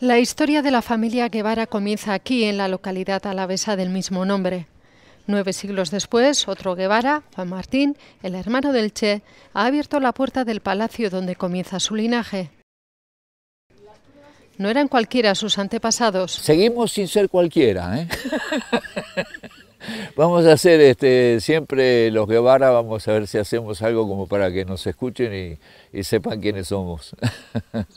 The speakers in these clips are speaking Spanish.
La historia de la familia Guevara comienza aquí, en la localidad alavesa del mismo nombre. Nueve siglos después, otro Guevara, Juan Martín, el hermano del Che, ha abierto la puerta del palacio donde comienza su linaje. No eran cualquiera sus antepasados. Seguimos sin ser cualquiera. ¿eh? vamos a hacer este, siempre los Guevara, vamos a ver si hacemos algo como para que nos escuchen y sepan quiénes somos.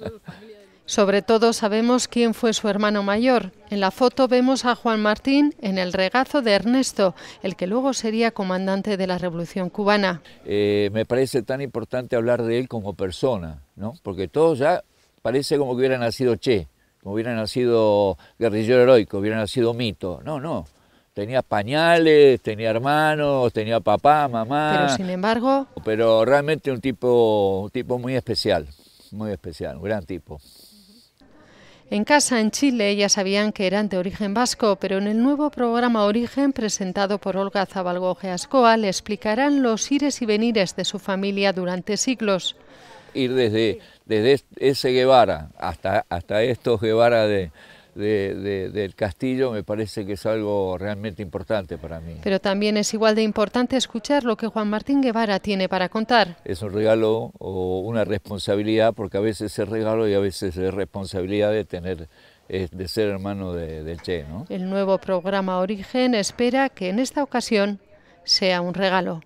Sobre todo sabemos quién fue su hermano mayor. En la foto vemos a Juan Martín en el regazo de Ernesto, el que luego sería comandante de la Revolución Cubana. Eh, me parece tan importante hablar de él como persona, ¿no? porque todos ya parece como que hubiera nacido Che, como hubiera nacido guerrillero heroico, hubiera nacido mito. No, no. Tenía pañales, tenía hermanos, tenía papá, mamá. Pero sin embargo. Pero realmente un tipo, un tipo muy especial, muy especial, un gran tipo. En casa, en Chile, ya sabían que eran de origen vasco, pero en el nuevo programa Origen, presentado por Olga Zabalgoje Ascoa, le explicarán los ires y venires de su familia durante siglos. Ir desde, ese Guevara hasta, hasta estos Guevara de, del castillo me parece que es algo realmente importante para mí. Pero también es igual de importante escuchar lo que Juan Martín Guevara tiene para contar. Es un regalo o una responsabilidad, porque a veces es regalo y a veces es responsabilidad de tener de ser hermano del de Che. El nuevo programa Origen espera que en esta ocasión sea un regalo.